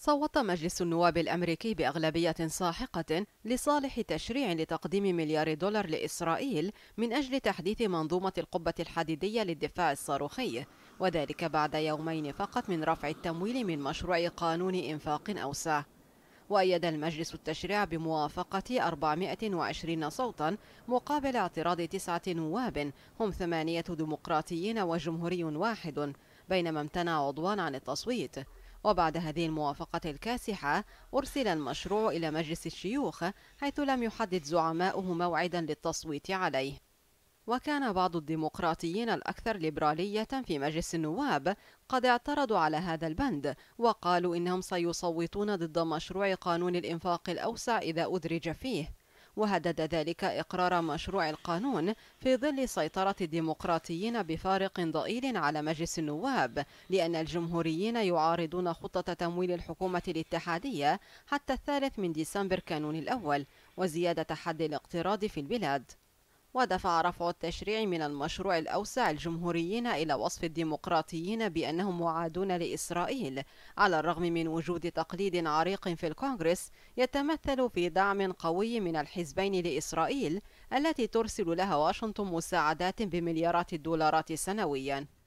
صوت مجلس النواب الأمريكي بأغلبية ساحقة لصالح تشريع لتقديم مليار دولار لإسرائيل من أجل تحديث منظومة القبة الحديدية للدفاع الصاروخي وذلك بعد يومين فقط من رفع التمويل من مشروع قانون إنفاق أوسع وأيد المجلس التشريع بموافقة 420 صوتا مقابل اعتراض تسعة نواب هم ثمانية ديمقراطيين وجمهوري واحد بينما امتنع عضوان عن التصويت وبعد هذه الموافقة الكاسحة أرسل المشروع إلى مجلس الشيوخ حيث لم يحدد زعماؤه موعدا للتصويت عليه وكان بعض الديمقراطيين الأكثر ليبرالية في مجلس النواب قد اعترضوا على هذا البند وقالوا إنهم سيصوتون ضد مشروع قانون الإنفاق الأوسع إذا أدرج فيه وهدد ذلك إقرار مشروع القانون في ظل سيطرة الديمقراطيين بفارق ضئيل على مجلس النواب لأن الجمهوريين يعارضون خطة تمويل الحكومة الاتحادية حتى الثالث من ديسمبر كانون الأول وزيادة حد الاقتراض في البلاد ودفع رفع التشريع من المشروع الأوسع الجمهوريين إلى وصف الديمقراطيين بأنهم معادون لإسرائيل على الرغم من وجود تقليد عريق في الكونغرس يتمثل في دعم قوي من الحزبين لإسرائيل التي ترسل لها واشنطن مساعدات بمليارات الدولارات سنوياً